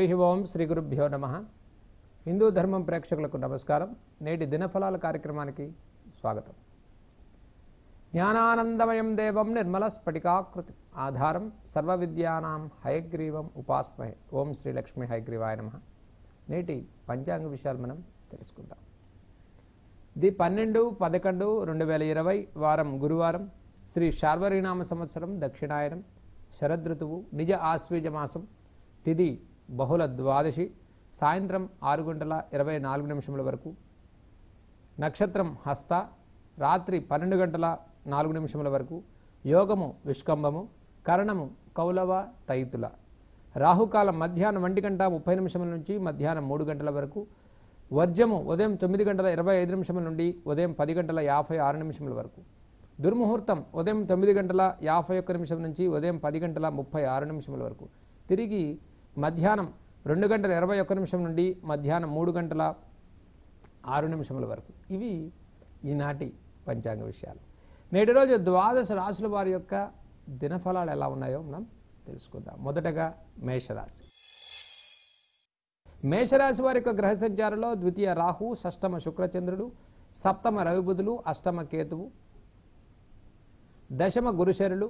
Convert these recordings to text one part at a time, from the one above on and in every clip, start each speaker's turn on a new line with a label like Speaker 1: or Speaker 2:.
Speaker 1: హరి ఓం శ్రీ గురుభ్యో నమ హిందూ ధర్మం ప్రేక్షకులకు నమస్కారం నేటి దినఫలాల కార్యక్రమానికి స్వాగతం జ్ఞానానందమయం దేవం నిర్మల స్ఫటికాకృతి ఆధారం సర్వ విద్యానాం హయగ్రీవం ఉపాస్మహే ఓం శ్రీ లక్ష్మి హయగ్రీవాయ నమ నేటి పంచాంగ విషయాలు మనం తెలుసుకుందాం ది పన్నెండు పదకొండు రెండు వేల ఇరవై వారం గురువారం శ్రీ శార్వరీనామ సంవత్సరం దక్షిణాయనం శరదృతువు నిజ ఆశ్వీజ మాసం తిది బహుళ ద్వాదశి సాయంత్రం ఆరు గంటల ఇరవై నాలుగు నిమిషముల వరకు నక్షత్రం హస్త రాత్రి పన్నెండు గంటల నాలుగు నిమిషముల వరకు యోగము విష్కంభము కరణము కౌలవ తైతుల రాహుకాలం మధ్యాహ్నం ఒంటి గంట ముప్పై నిమిషముల నుంచి మధ్యాహ్నం మూడు గంటల వరకు వర్జము ఉదయం తొమ్మిది గంటల ఇరవై ఐదు నిమిషముల నుండి ఉదయం పది గంటల యాభై ఆరు నిమిషముల వరకు దుర్ముహూర్తం ఉదయం తొమ్మిది గంటల యాభై ఒక్క నిమిషం నుంచి ఉదయం పది గంటల ముప్పై ఆరు నిమిషముల వరకు తిరిగి మధ్యాహ్నం రెండు గంటల ఇరవై ఒక్క నిమిషం నుండి మధ్యాహ్నం మూడు గంటల ఆరు నిమిషముల వరకు ఇవి ఈనాటి పంచాంగ విషయాలు నేటి రోజు ద్వాదశ రాశుల వారి యొక్క దినఫలాలు ఎలా ఉన్నాయో మనం తెలుసుకుందాం మొదటగా మేషరాశి మేషరాశి వారి యొక్క గ్రహ సంచారంలో ద్వితీయ రాహు షష్టమ శుక్రచంద్రుడు సప్తమ రవిబుధులు అష్టమ కేతువు దశమ గురుశరులు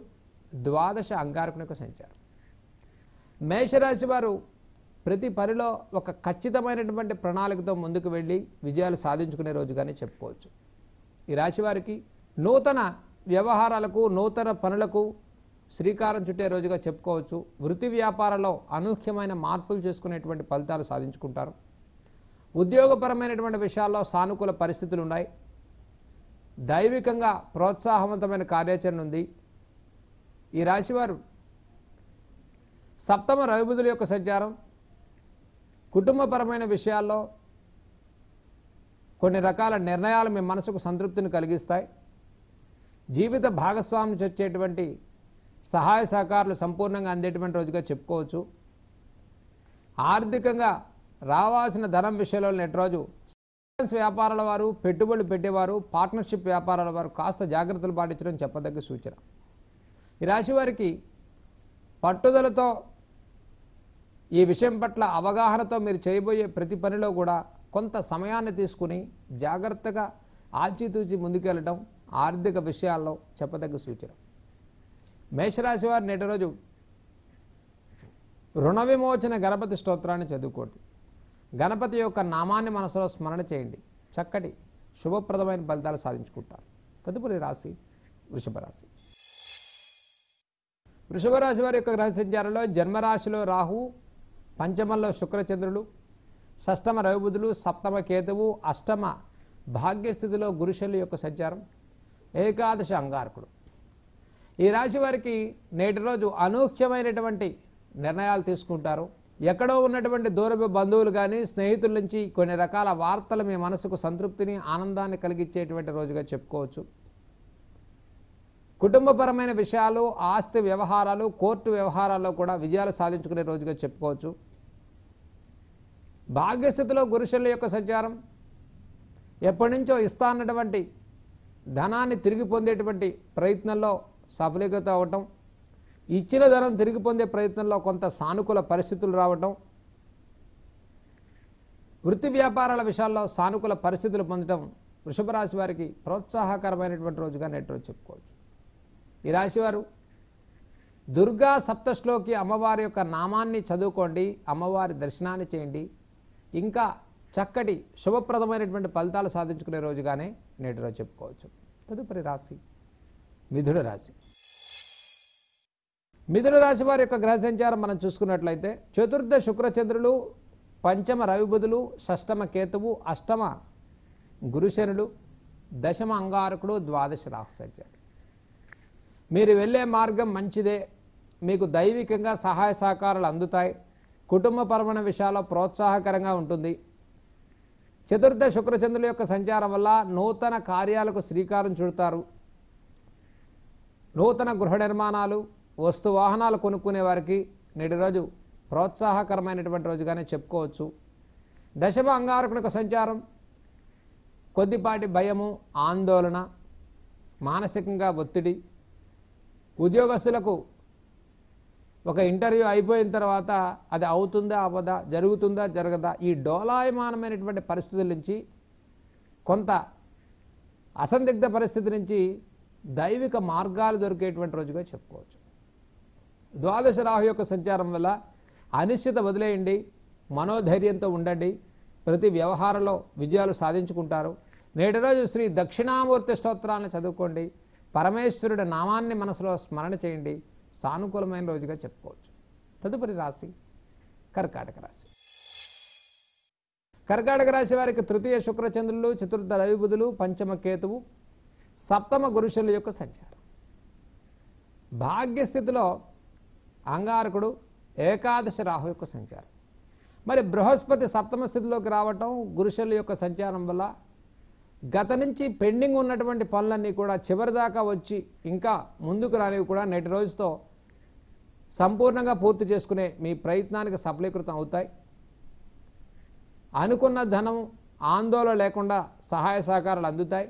Speaker 1: ద్వాదశ అంగారకుని యొక్క సంచారం మేషరాశి వారు ప్రతి పనిలో ఒక ఖచ్చితమైనటువంటి ప్రణాళికతో ముందుకు వెళ్ళి విజయాలు సాధించుకునే రోజుగానే చెప్పుకోవచ్చు ఈ రాశి వారికి నూతన వ్యవహారాలకు నూతన పనులకు శ్రీకారం చుట్టే రోజుగా చెప్పుకోవచ్చు వృత్తి వ్యాపారంలో అనూహ్యమైన మార్పులు చేసుకునేటువంటి ఫలితాలు సాధించుకుంటారు ఉద్యోగపరమైనటువంటి విషయాల్లో సానుకూల పరిస్థితులు ఉన్నాయి దైవికంగా ప్రోత్సాహవంతమైన కార్యాచరణ ఉంది ఈ రాశివారు సప్తమ రవిబుధుల యొక్క సంచారం కుటుంబపరమైన విషయాల్లో కొన్ని రకాల నిర్ణయాలు మీ మనసుకు సంతృప్తిని కలిగిస్తాయి జీవిత భాగస్వామి వచ్చేటువంటి సహాయ సహకారాలు సంపూర్ణంగా అందేటువంటి రోజుగా చెప్పుకోవచ్చు ఆర్థికంగా రావాల్సిన ధనం విషయంలో నెట్ రోజు వ్యాపారాల వారు పెట్టుబడులు పెట్టేవారు పార్ట్నర్షిప్ వ్యాపారాల వారు కాస్త జాగ్రత్తలు పాటించడం చెప్పదగ్గ సూచన ఈ రాశి వారికి పట్టుదలతో ఈ విషయం పట్ల అవగాహనతో మీరు చేయబోయే ప్రతి పనిలో కూడా కొంత సమయాన్ని తీసుకుని జాగ్రత్తగా ఆచితూచి ముందుకెళ్ళడం ఆర్థిక విషయాల్లో చెప్పదగ్గ సూచన మేషరాశి వారు నేటి రోజు రుణ విమోచన గణపతి స్తోత్రాన్ని చదువుకోండి గణపతి యొక్క నామాన్ని మనసులో స్మరణ చేయండి చక్కటి శుభప్రదమైన ఫలితాలు సాధించుకుంటారు తదుపరి రాశి వృషభ రాశి వృషభ రాశి వారి యొక్క గ్రహ సంచారంలో జన్మరాశిలో రాహు పంచమంలో శుక్రచంద్రుడు షష్టమ రవిబుధులు సప్తమ కేతువు అష్టమ భాగ్యస్థితిలో గురుశల్లి యొక్క సంచారం ఏకాదశ అంగారకుడు ఈ రాశి వారికి నేటి రోజు అనూహ్యమైనటువంటి నిర్ణయాలు తీసుకుంటారు ఎక్కడో ఉన్నటువంటి దూరపు బంధువులు కానీ స్నేహితుల నుంచి కొన్ని రకాల వార్తలు మీ మనసుకు సంతృప్తిని ఆనందాన్ని కలిగించేటువంటి రోజుగా చెప్పుకోవచ్చు కుటుంబపరమైన విషయాలు ఆస్తి వ్యవహారాలు కోర్టు వ్యవహారాల్లో కూడా విజయాలు సాధించుకునే రోజుగా చెప్పుకోవచ్చు భాగ్యస్థితిలో గురుశల్య యొక్క సంచారం ఎప్పటి నుంచో ఇస్తా అన్నటువంటి ధనాన్ని తిరిగి పొందేటువంటి ప్రయత్నంలో సఫలీకృత అవటం ఇచ్చిన ధనం తిరిగి పొందే ప్రయత్నంలో కొంత సానుకూల పరిస్థితులు రావటం వృత్తి వ్యాపారాల విషయాల్లో సానుకూల పరిస్థితులు పొందటం వృషభ రాశి వారికి ప్రోత్సాహకరమైనటువంటి రోజుగా నేటి రోజు చెప్పుకోవచ్చు ఈ రాశివారు దుర్గా సప్తశ్లోకి అమ్మవారి యొక్క నామాన్ని చదువుకోండి అమ్మవారి దర్శనాన్ని చేయండి ఇంకా చక్కటి శుభప్రదమైనటువంటి ఫలితాలు సాధించుకునే రోజుగానే నేటి రోజు చెప్పుకోవచ్చు తదుపరి రాశి మిథున రాశి మిథున రాశి వారి యొక్క గ్రహ సంచారం మనం చూసుకున్నట్లయితే చతుర్థ శుక్రచంద్రులు పంచమ రవిబుధులు షష్టమ కేతువు అష్టమ గురుశనుడు దశమ అంగారకుడు ద్వాదశ రాహు సంచారం మీరు వెళ్ళే మార్గం మంచిదే మీకు దైవికంగా సహాయ సహకారాలు అందుతాయి కుటుంబపరమైన విషయాల్లో ప్రోత్సాహకరంగా ఉంటుంది చతుర్థ శుక్రచంద్రుల యొక్క సంచారం వల్ల నూతన కార్యాలకు శ్రీకారం చుడతారు నూతన గృహ నిర్మాణాలు వస్తు వాహనాలు కొనుక్కునే వారికి నేటి రోజు ప్రోత్సాహకరమైనటువంటి రోజుగానే చెప్పుకోవచ్చు దశమ అంగారకునికి సంచారం కొద్దిపాటి భయము ఆందోళన మానసికంగా ఒత్తిడి ఉద్యోగస్తులకు ఒక ఇంటర్వ్యూ అయిపోయిన తర్వాత అది అవుతుందా అవదా జరుగుతుందా జరగదా ఈ డోలాయమానమైనటువంటి పరిస్థితుల నుంచి కొంత అసందిగ్ధ పరిస్థితి నుంచి దైవిక మార్గాలు దొరికేటువంటి రోజుగా చెప్పుకోవచ్చు ద్వాదశ రాహు యొక్క సంచారం వల్ల అనిశ్చిత వదిలేయండి మనోధైర్యంతో ఉండండి ప్రతి వ్యవహారంలో విజయాలు సాధించుకుంటారు నేటి రోజు శ్రీ దక్షిణామూర్తి స్తోత్రాన్ని చదువుకోండి పరమేశ్వరుడి నామాన్ని మనసులో స్మరణ చేయండి సానుకూలమైన రోజుగా చెప్పుకోవచ్చు తదుపరి రాశి కర్కాటక రాశి కర్కాటక రాశి వారికి తృతీయ శుక్రచంద్రులు చతుర్థ రవిబుధులు పంచమ కేతువు సప్తమ గురుషుల యొక్క సంచారం భాగ్యస్థితిలో అంగారకుడు ఏకాదశ రాహు యొక్క సంచారం మరి బృహస్పతి సప్తమ స్థితిలోకి రావటం గురుషుల యొక్క సంచారం వల్ల గత నుంచి పెండింగ్ ఉన్నటువంటి పనులన్నీ కూడా చివరిదాకా వచ్చి ఇంకా ముందుకు రానివి కూడా నెటి రోజుతో సంపూర్ణంగా పూర్తి చేసుకునే మీ ప్రయత్నానికి సఫలీకృతం అవుతాయి అనుకున్న ధనం ఆందోళన లేకుండా సహాయ సహకారాలు అందుతాయి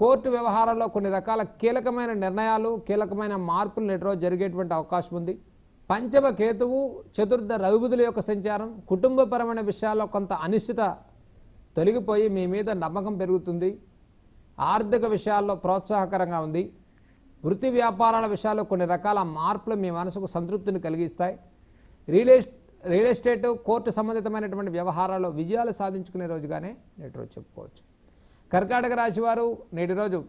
Speaker 1: కోర్టు వ్యవహారాల్లో కొన్ని రకాల కీలకమైన నిర్ణయాలు కీలకమైన మార్పులు నెటి రోజు జరిగేటువంటి అవకాశం ఉంది పంచమ కేతువు చతుర్థ రవిబుధుల యొక్క సంచారం కుటుంబపరమైన విషయాల్లో కొంత అనిశ్చిత తొలగిపోయి మీ మీద నమ్మకం పెరుగుతుంది ఆర్థిక విషయాల్లో ప్రోత్సాహకరంగా ఉంది వృత్తి వ్యాపారాల విషయాల్లో కొన్ని రకాల మార్పులు మీ మనసుకు సంతృప్తిని కలిగిస్తాయి రియల్ రియల్ ఎస్టేట్ కోర్టు సంబంధితమైనటువంటి వ్యవహారాల్లో విజయాలు సాధించుకునే రోజుగానే నేటి రోజు చెప్పుకోవచ్చు కర్కాటక రాశివారు నేటి రోజు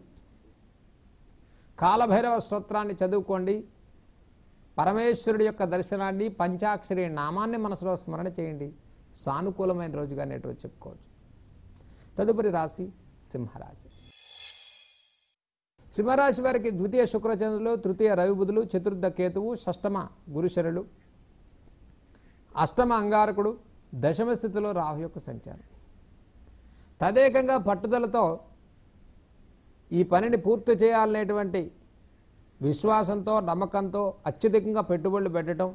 Speaker 1: కాలభైరవ స్తోత్రాన్ని చదువుకోండి పరమేశ్వరుడి యొక్క దర్శనాన్ని పంచాక్షరి నామాన్ని మనసులో స్మరణ చేయండి సానుకూలమైన రోజుగా నేటి రోజు చెప్పుకోవచ్చు తదుపరి రాశి సింహరాశి సింహరాశి వారికి ద్వితీయ శుక్రచంద్రులు తృతీయ రవిబుధులు చతుర్థ కేతువు షష్టమ గురుశరులు అష్టమ అంగారకుడు దశమ స్థితిలో రాహు యొక్క సంచారం తదేకంగా పట్టుదలతో ఈ పనిని పూర్తి చేయాలనేటువంటి విశ్వాసంతో నమ్మకంతో అత్యధికంగా పెట్టుబడులు పెట్టడం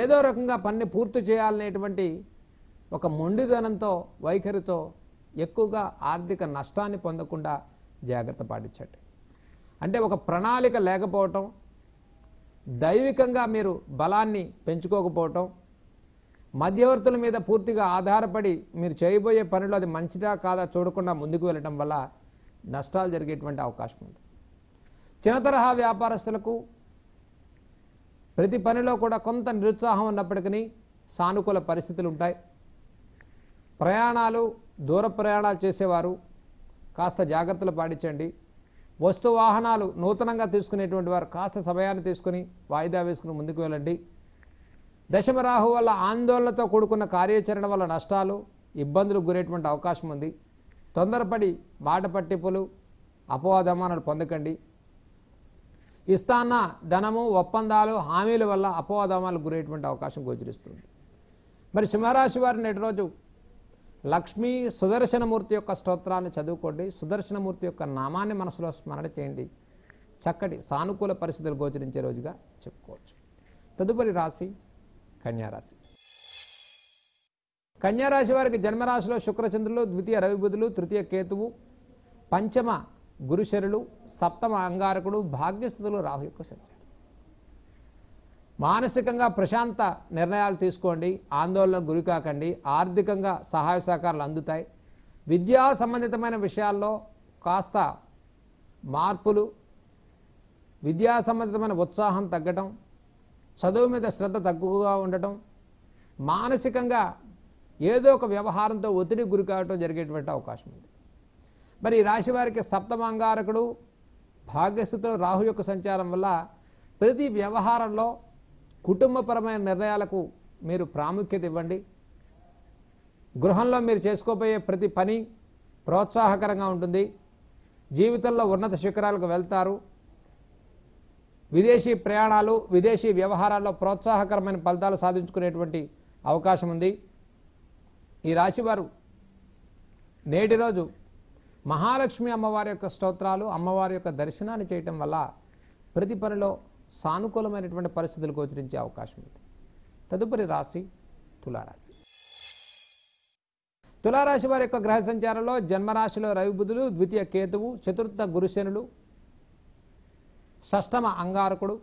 Speaker 1: ఏదో రకంగా పనిని పూర్తి చేయాలనేటువంటి ఒక మొండిదనంతో వైఖరితో ఎక్కువగా ఆర్థిక నష్టాన్ని పొందకుండా జాగ్రత్త పాటించండి అంటే ఒక ప్రణాళిక లేకపోవటం దైవికంగా మీరు బలాన్ని పెంచుకోకపోవటం మధ్యవర్తుల మీద పూర్తిగా ఆధారపడి మీరు చేయబోయే పనిలో అది మంచిదా కాదా చూడకుండా ముందుకు వెళ్ళటం వల్ల నష్టాలు జరిగేటువంటి అవకాశం ఉంది చిన్న తరహా వ్యాపారస్తులకు ప్రతి పనిలో కూడా కొంత నిరుత్సాహం ఉన్నప్పటికీ సానుకూల పరిస్థితులు ఉంటాయి ప్రయాణాలు దూర ప్రయాణాలు చేసేవారు కాస్త జాగ్రత్తలు పాటించండి వస్తు వాహనాలు నూతనంగా తీసుకునేటువంటి వారు కాస్త సమయాన్ని తీసుకుని వాయిదా వేసుకుని ముందుకు వెళ్ళండి దశమరాహు వల్ల ఆందోళనతో కూడుకున్న కార్యాచరణ వల్ల నష్టాలు ఇబ్బందులకు గురేటువంటి అవకాశం ఉంది తొందరపడి మాట పట్టింపులు అపవాదమానాలు పొందకండి ఇస్తాన్న ధనము ఒప్పందాలు హామీల వల్ల అపవాదమానాలు గురేటువంటి అవకాశం గోచరిస్తుంది మరి సింహరాశి వారిని నేటి రోజు లక్ష్మీ సుదర్శనమూర్తి యొక్క స్తోత్రాన్ని చదువుకోండి సుదర్శనమూర్తి యొక్క నామాన్ని మనసులో స్మరణ చేయండి చక్కటి సానుకూల పరిస్థితులు గోచరించే రోజుగా చెప్పుకోవచ్చు తదుపరి రాశి కన్యారాశి కన్యారాశి వారికి జన్మరాశిలో శుక్రచంద్రులు ద్వితీయ రవిబుధులు తృతీయ కేతువు పంచమ గురుశరులు సప్తమ అంగారకుడు భాగ్యస్థుతులు రాహు యొక్క సంచారం మానసికంగా ప్రశాంత నిర్ణయాలు తీసుకోండి ఆందోళనకు గురి కాకండి ఆర్థికంగా సహాయ సహకారాలు అందుతాయి విద్యా సంబంధితమైన విషయాల్లో కాస్త మార్పులు విద్యా సంబంధితమైన ఉత్సాహం తగ్గటం చదువు మీద శ్రద్ధ తక్కువగా ఉండటం మానసికంగా ఏదో ఒక వ్యవహారంతో ఒత్తిడి గురి కావటం జరిగేటువంటి అవకాశం ఉంది మరి ఈ రాశి వారికి సప్తమంగారకుడు భాగ్యస్థితిలో రాహు యొక్క సంచారం వల్ల ప్రతి వ్యవహారంలో కుటుంబపరమైన నిర్ణయాలకు మీరు ప్రాముఖ్యత ఇవ్వండి గృహంలో మీరు చేసుకోబోయే ప్రతి పని ప్రోత్సాహకరంగా ఉంటుంది జీవితంలో ఉన్నత శిఖరాలకు వెళ్తారు విదేశీ ప్రయాణాలు విదేశీ వ్యవహారాల్లో ప్రోత్సాహకరమైన ఫలితాలు సాధించుకునేటువంటి అవకాశం ఉంది ఈ రాశివారు నేటి రోజు మహాలక్ష్మి అమ్మవారి యొక్క స్తోత్రాలు అమ్మవారి యొక్క దర్శనాన్ని చేయటం వల్ల ప్రతి పనిలో సానుకూలమైనటువంటి పరిస్థితులు గోచరించే అవకాశం ఉంది తదుపరి రాశి తులారాశి తులారాశి వారి యొక్క గ్రహ సంచారంలో జన్మరాశిలో రవిబుధులు ద్వితీయ కేతువు చతుర్థ గురుశనులు షష్టమ అంగారకుడు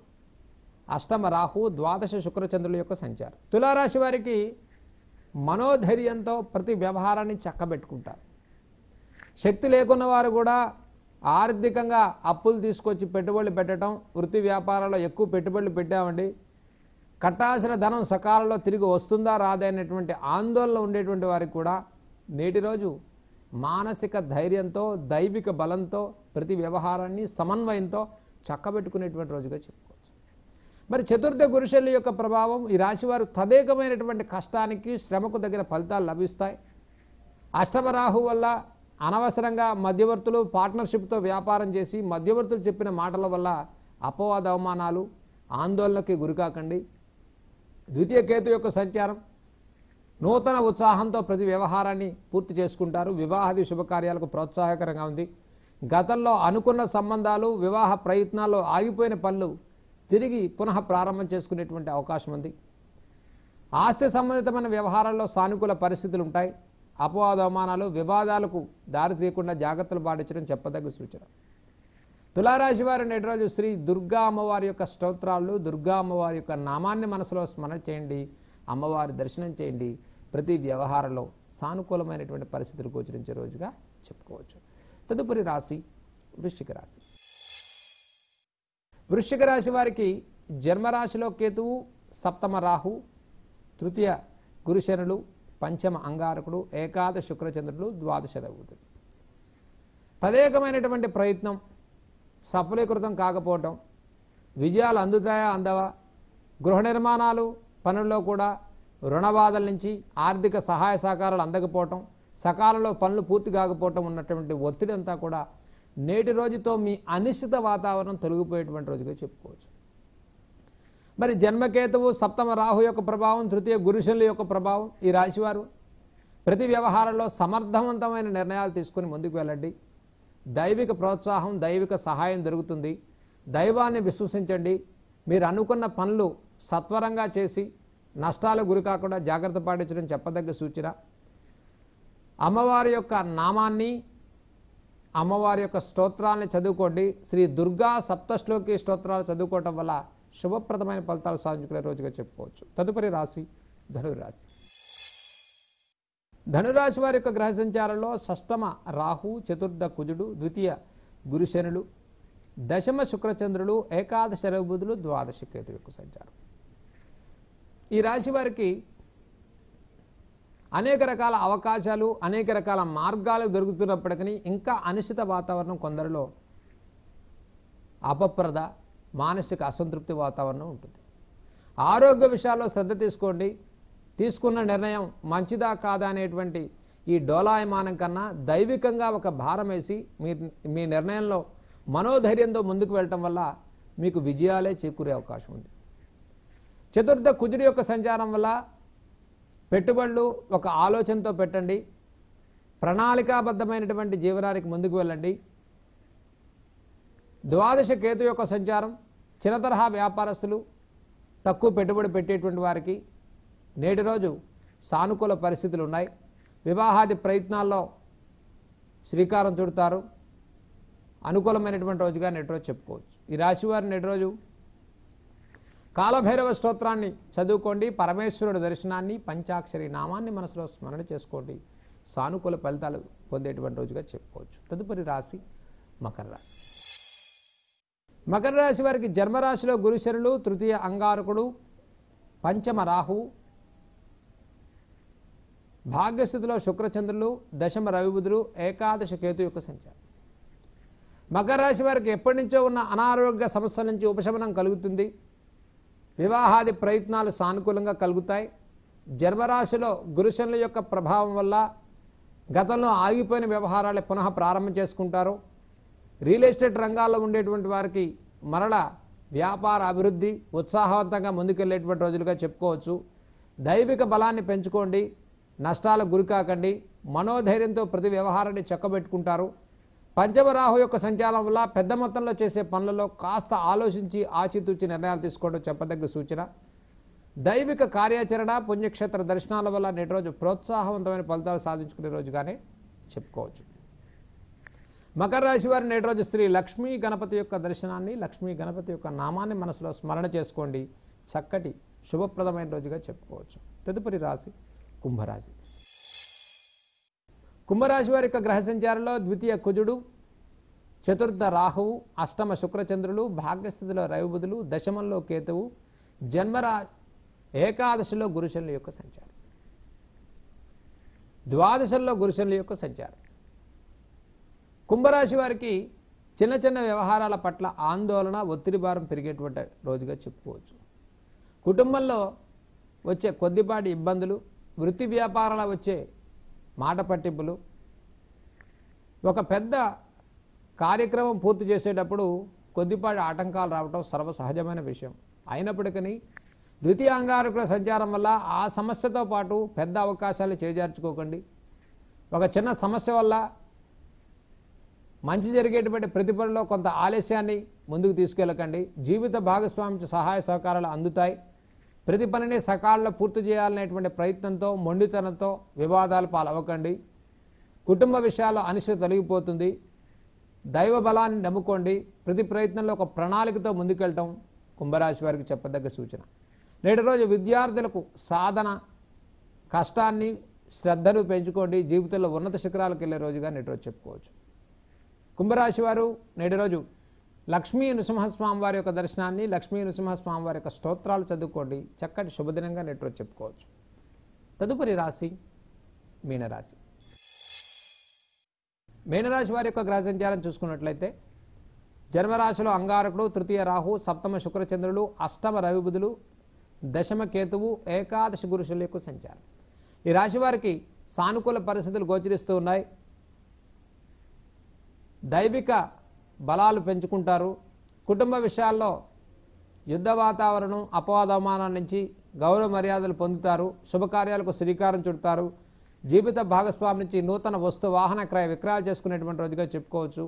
Speaker 1: అష్టమ రాహు ద్వాదశ శుక్రచంద్రుల యొక్క సంచారం తులారాశి వారికి మనోధైర్యంతో ప్రతి వ్యవహారాన్ని చక్కబెట్టుకుంటారు శక్తి లేకున్న వారు కూడా ఆర్థికంగా అప్పులు తీసుకొచ్చి పెట్టుబడులు పెట్టడం వృత్తి వ్యాపారాల్లో ఎక్కువ పెట్టుబడులు పెట్టామండి కట్టాల్సిన ధనం సకాలంలో తిరిగి వస్తుందా రాదా అనేటువంటి ఆందోళన ఉండేటువంటి వారికి కూడా నేటి రోజు మానసిక ధైర్యంతో దైవిక బలంతో ప్రతి వ్యవహారాన్ని సమన్వయంతో చక్కబెట్టుకునేటువంటి రోజుగా చెప్పుకోవచ్చు మరి చతుర్థ గురుశల్లి యొక్క ప్రభావం ఈ రాశివారు తదేకమైనటువంటి కష్టానికి శ్రమకు తగిన ఫలితాలు లభిస్తాయి అష్టమరాహు వల్ల అనవసరంగా మధ్యవర్తులు పార్ట్నర్షిప్తో వ్యాపారం చేసి మధ్యవర్తులు చెప్పిన మాటల వల్ల అపవాద అవమానాలు ఆందోళనకి గురికాకండి ద్వితీయ కేతు యొక్క సంచారం నూతన ఉత్సాహంతో ప్రతి వ్యవహారాన్ని పూర్తి చేసుకుంటారు వివాహాది శుభకార్యాలకు ప్రోత్సాహకరంగా ఉంది గతంలో అనుకున్న సంబంధాలు వివాహ ప్రయత్నాల్లో ఆగిపోయిన పనులు తిరిగి పునః ప్రారంభం చేసుకునేటువంటి అవకాశం ఉంది ఆస్తి సంబంధితమైన వ్యవహారాల్లో సానుకూల పరిస్థితులు ఉంటాయి అవమానాలు వివాదాలకు దారి తీయకుండా జాగ్రత్తలు పాటించడం చెప్పదగ్గ సూచన తులారాశి వారి నేటి రోజు శ్రీ దుర్గా అమ్మవారి యొక్క స్తోత్రాలు దుర్గా అమ్మవారి యొక్క నామాన్ని మనసులో స్మరణ చేయండి అమ్మవారి దర్శనం చేయండి ప్రతి వ్యవహారంలో సానుకూలమైనటువంటి పరిస్థితులు గోచరించే రోజుగా చెప్పుకోవచ్చు తదుపరి రాశి వృశ్చిక రాశి వృశ్చిక రాశి వారికి జన్మరాశిలో కేతువు సప్తమ రాహు తృతీయ గురుశనులు పంచమ అంగారకుడు ఏకాదశ శుక్రచంద్రుడు ద్వాదశ రఘుతుడు తదేకమైనటువంటి ప్రయత్నం సఫలీకృతం కాకపోవటం విజయాలు అందుతాయా అందవా గృహ నిర్మాణాలు పనుల్లో కూడా రుణబాధల నుంచి ఆర్థిక సహాయ సహకారాలు అందకపోవటం సకాలంలో పనులు పూర్తి కాకపోవటం ఉన్నటువంటి ఒత్తిడి అంతా కూడా నేటి రోజుతో మీ అనిశ్చిత వాతావరణం తొలగిపోయేటువంటి రోజుగా చెప్పుకోవచ్చు మరి జన్మకేతువు సప్తమ రాహు యొక్క ప్రభావం తృతీయ గురుషుల యొక్క ప్రభావం ఈ రాశివారు ప్రతి వ్యవహారంలో సమర్థవంతమైన నిర్ణయాలు తీసుకుని ముందుకు వెళ్ళండి దైవిక ప్రోత్సాహం దైవిక సహాయం దొరుకుతుంది దైవాన్ని విశ్వసించండి మీరు అనుకున్న పనులు సత్వరంగా చేసి నష్టాలు గురి కాకుండా జాగ్రత్త పాటించడం చెప్పదగ్గ సూచన అమ్మవారి యొక్క నామాన్ని అమ్మవారి యొక్క స్తోత్రాన్ని చదువుకోండి శ్రీ దుర్గా సప్తశ్లోకి స్తోత్రాలు చదువుకోవటం వల్ల శుభప్రదమైన ఫలితాలు సాధించుకునే రోజుగా చెప్పుకోవచ్చు తదుపరి రాశి ధనురాశి ధనురాశి వారి యొక్క గ్రహ సంచారంలో షష్టమ రాహు చతుర్థ కుజుడు ద్వితీయ గురుశనులు దశమ శుక్రచంద్రులు ఏకాదశ రవిబుధులు ద్వాదశ కేతు యొక్క సంచారం ఈ రాశి వారికి అనేక రకాల అవకాశాలు అనేక రకాల మార్గాలు దొరుకుతున్నప్పటికీ ఇంకా అనిశ్చిత వాతావరణం కొందరిలో అపప్రద మానసిక అసంతృప్తి వాతావరణం ఉంటుంది ఆరోగ్య విషయాల్లో శ్రద్ధ తీసుకోండి తీసుకున్న నిర్ణయం మంచిదా కాదా అనేటువంటి ఈ డోలాయమానం కన్నా దైవికంగా ఒక భారం వేసి మీ మీ నిర్ణయంలో మనోధైర్యంతో ముందుకు వెళ్ళటం వల్ల మీకు విజయాలే చేకూరే అవకాశం ఉంది చతుర్థ కుజుడి యొక్క సంచారం వల్ల పెట్టుబడులు ఒక ఆలోచనతో పెట్టండి ప్రణాళికాబద్ధమైనటువంటి జీవనానికి ముందుకు వెళ్ళండి ద్వాదశ కేతు యొక్క సంచారం చిన్న తరహా వ్యాపారస్తులు తక్కువ పెట్టుబడి పెట్టేటువంటి వారికి నేటి రోజు సానుకూల పరిస్థితులు ఉన్నాయి వివాహాది ప్రయత్నాల్లో శ్రీకారం చుడతారు అనుకూలమైనటువంటి రోజుగా నేటి రోజు చెప్పుకోవచ్చు ఈ రాశివారి నేటి రోజు కాలభైరవ స్తోత్రాన్ని చదువుకోండి పరమేశ్వరుడి దర్శనాన్ని పంచాక్షరి నామాన్ని మనసులో స్మరణ చేసుకోండి సానుకూల ఫలితాలు పొందేటువంటి రోజుగా చెప్పుకోవచ్చు తదుపరి రాశి మకర రాశి మకర రాశి వారికి జన్మరాశిలో గురుశనులు తృతీయ అంగారకుడు పంచమ రాహు భాగ్యస్థితిలో శుక్రచంద్రులు దశమ రవిబుధులు ఏకాదశ కేతు యొక్క సంచారం మకర రాశి వారికి ఎప్పటి నుంచో ఉన్న అనారోగ్య సమస్యల నుంచి ఉపశమనం కలుగుతుంది వివాహాది ప్రయత్నాలు సానుకూలంగా కలుగుతాయి జన్మరాశిలో గురుశనుల యొక్క ప్రభావం వల్ల గతంలో ఆగిపోయిన వ్యవహారాలు పునః ప్రారంభం చేసుకుంటారు రియల్ ఎస్టేట్ రంగాల్లో ఉండేటువంటి వారికి మరల వ్యాపార అభివృద్ధి ఉత్సాహవంతంగా ముందుకెళ్ళేటువంటి రోజులుగా చెప్పుకోవచ్చు దైవిక బలాన్ని పెంచుకోండి నష్టాలకు గురికాకండి మనోధైర్యంతో ప్రతి వ్యవహారాన్ని చక్కబెట్టుకుంటారు పంచమరాహు యొక్క సంచారం వల్ల పెద్ద మొత్తంలో చేసే పనులలో కాస్త ఆలోచించి ఆచితూచి నిర్ణయాలు తీసుకోవడం చెప్పదగ్గ సూచన దైవిక కార్యాచరణ పుణ్యక్షేత్ర దర్శనాల వల్ల నేటి రోజు ప్రోత్సాహవంతమైన ఫలితాలు సాధించుకునే రోజుగానే చెప్పుకోవచ్చు మకర రాశి వారి నేటి రోజు శ్రీ లక్ష్మీ గణపతి యొక్క దర్శనాన్ని లక్ష్మీ గణపతి యొక్క నామాన్ని మనసులో స్మరణ చేసుకోండి చక్కటి శుభప్రదమైన రోజుగా చెప్పుకోవచ్చు తదుపరి రాశి కుంభరాశి కుంభరాశి వారి యొక్క గ్రహ సంచారంలో ద్వితీయ కుజుడు చతుర్థ రాహువు అష్టమ శుక్రచంద్రులు భాగ్యస్థితిలో రవిబుధులు దశమంలో కేతువు జన్మరా ఏకాదశిలో గురుశనుల యొక్క సంచారం ద్వాదశంలో గురుశనుల యొక్క సంచారం కుంభరాశి వారికి చిన్న చిన్న వ్యవహారాల పట్ల ఆందోళన ఒత్తిడి భారం పెరిగేటువంటి రోజుగా చెప్పుకోవచ్చు కుటుంబంలో వచ్చే కొద్దిపాటి ఇబ్బందులు వృత్తి వ్యాపారాల వచ్చే మాట పట్టింపులు ఒక పెద్ద కార్యక్రమం పూర్తి చేసేటప్పుడు కొద్దిపాటి ఆటంకాలు రావడం సర్వసహజమైన విషయం అయినప్పటికీ అంగారకుల సంచారం వల్ల ఆ సమస్యతో పాటు పెద్ద అవకాశాలు చేజార్చుకోకండి ఒక చిన్న సమస్య వల్ల మంచి జరిగేటువంటి ప్రతి పనిలో కొంత ఆలస్యాన్ని ముందుకు తీసుకెళ్ళకండి జీవిత భాగస్వామి సహాయ సహకారాలు అందుతాయి ప్రతి పనిని సకాలంలో పూర్తి చేయాలనేటువంటి ప్రయత్నంతో మొండితనంతో వివాదాలు పాలవ్వకండి కుటుంబ విషయాల్లో అనిశ తొలగిపోతుంది దైవ బలాన్ని నమ్ముకోండి ప్రతి ప్రయత్నంలో ఒక ప్రణాళికతో ముందుకెళ్ళటం కుంభరాశి వారికి చెప్పదగ్గ సూచన నేటి రోజు విద్యార్థులకు సాధన కష్టాన్ని శ్రద్ధను పెంచుకోండి జీవితంలో ఉన్నత శిఖరాలకు వెళ్ళే రోజుగా నేటి రోజు చెప్పుకోవచ్చు కుంభరాశి వారు నేటి రోజు లక్ష్మీ నృసింహస్వామి వారి యొక్క దర్శనాన్ని లక్ష్మీ నృసింహస్వామి వారి యొక్క స్తోత్రాలు చదువుకోండి చక్కటి శుభదినంగా నేటి రోజు చెప్పుకోవచ్చు తదుపరి రాశి మీనరాశి మీనరాశి వారి యొక్క గ్రహ సంచారం చూసుకున్నట్లయితే జన్మరాశిలో అంగారకుడు తృతీయ రాహు సప్తమ శుక్రచంద్రుడు అష్టమ రవిబుధులు దశమ కేతువు ఏకాదశి గురుషుల యొక్క సంచారం ఈ రాశి వారికి సానుకూల పరిస్థితులు గోచరిస్తూ ఉన్నాయి దైవిక బలాలు పెంచుకుంటారు కుటుంబ విషయాల్లో యుద్ధ వాతావరణం అపవాదమానం నుంచి గౌరవ మర్యాదలు పొందుతారు శుభకార్యాలకు శ్రీకారం చుడతారు జీవిత భాగస్వామి నుంచి నూతన వస్తు వాహన క్రయ విక్రయాలు చేసుకునేటువంటి రోజుగా చెప్పుకోవచ్చు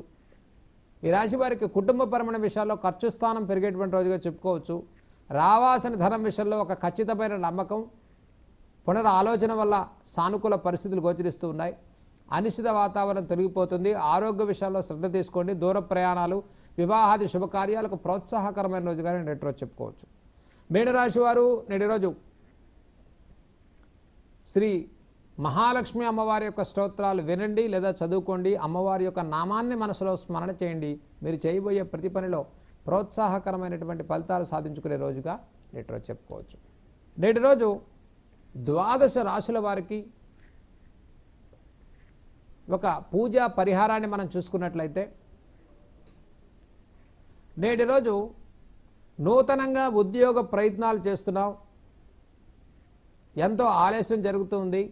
Speaker 1: ఈ రాశి వారికి కుటుంబపరమైన విషయాల్లో ఖర్చు స్థానం పెరిగేటువంటి రోజుగా చెప్పుకోవచ్చు రావాల్సిన ధనం విషయంలో ఒక ఖచ్చితమైన నమ్మకం పునరాలోచన వల్ల సానుకూల పరిస్థితులు గోచరిస్తూ ఉన్నాయి అనిశ్చిత వాతావరణం తొలగిపోతుంది ఆరోగ్య విషయాల్లో శ్రద్ధ తీసుకోండి దూర ప్రయాణాలు వివాహాది శుభకార్యాలకు ప్రోత్సాహకరమైన రోజుగా నేటి రోజు చెప్పుకోవచ్చు మీనరాశి వారు నేటి రోజు శ్రీ మహాలక్ష్మి అమ్మవారి యొక్క స్తోత్రాలు వినండి లేదా చదువుకోండి అమ్మవారి యొక్క నామాన్ని మనసులో స్మరణ చేయండి మీరు చేయబోయే ప్రతి పనిలో ప్రోత్సాహకరమైనటువంటి ఫలితాలు సాధించుకునే రోజుగా నేటి రోజు చెప్పుకోవచ్చు నేటి రోజు ద్వాదశ రాశుల వారికి ఒక పూజా పరిహారాన్ని మనం చూసుకున్నట్లయితే నేటి రోజు నూతనంగా ఉద్యోగ ప్రయత్నాలు చేస్తున్నాం ఎంతో ఆలస్యం జరుగుతుంది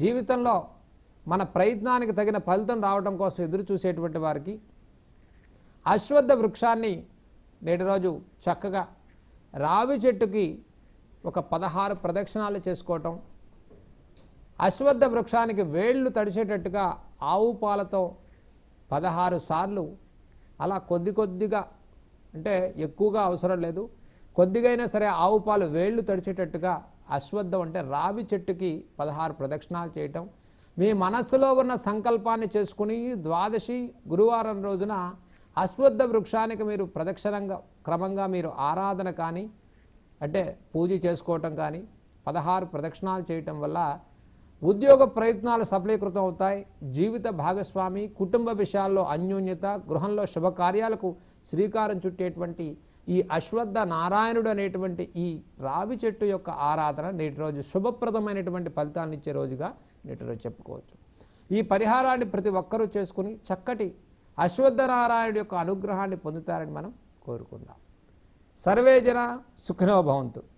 Speaker 1: జీవితంలో మన ప్రయత్నానికి తగిన ఫలితం రావడం కోసం ఎదురు చూసేటువంటి వారికి అశ్వద్ధ వృక్షాన్ని నేటి రోజు చక్కగా రావి చెట్టుకి ఒక పదహారు ప్రదక్షిణాలు చేసుకోవటం అశ్వత్థ వృక్షానికి వేళ్ళు తడిచేటట్టుగా ఆవు పాలతో పదహారు సార్లు అలా కొద్ది కొద్దిగా అంటే ఎక్కువగా అవసరం లేదు కొద్దిగైనా సరే ఆవు పాలు వేళ్ళు తడిచేటట్టుగా అశ్వద్ధం అంటే రావి చెట్టుకి పదహారు ప్రదక్షిణాలు చేయటం మీ మనస్సులో ఉన్న సంకల్పాన్ని చేసుకుని ద్వాదశి గురువారం రోజున అశ్వద్ధ వృక్షానికి మీరు ప్రదక్షిణంగా క్రమంగా మీరు ఆరాధన కానీ అంటే పూజ చేసుకోవటం కానీ పదహారు ప్రదక్షిణాలు చేయటం వల్ల ఉద్యోగ ప్రయత్నాలు సఫలీకృతం అవుతాయి జీవిత భాగస్వామి కుటుంబ విషయాల్లో అన్యోన్యత గృహంలో శుభకార్యాలకు శ్రీకారం చుట్టేటువంటి ఈ అశ్వద్ధ నారాయణుడు అనేటువంటి ఈ రావి చెట్టు యొక్క ఆరాధన నేటి రోజు శుభప్రదమైనటువంటి ఫలితాలను ఇచ్చే రోజుగా నేటి రోజు చెప్పుకోవచ్చు ఈ పరిహారాన్ని ప్రతి ఒక్కరూ చేసుకుని చక్కటి అశ్వద్ధ నారాయణుడు యొక్క అనుగ్రహాన్ని పొందుతారని మనం కోరుకుందాం సర్వేజన సుఖనోభవంతు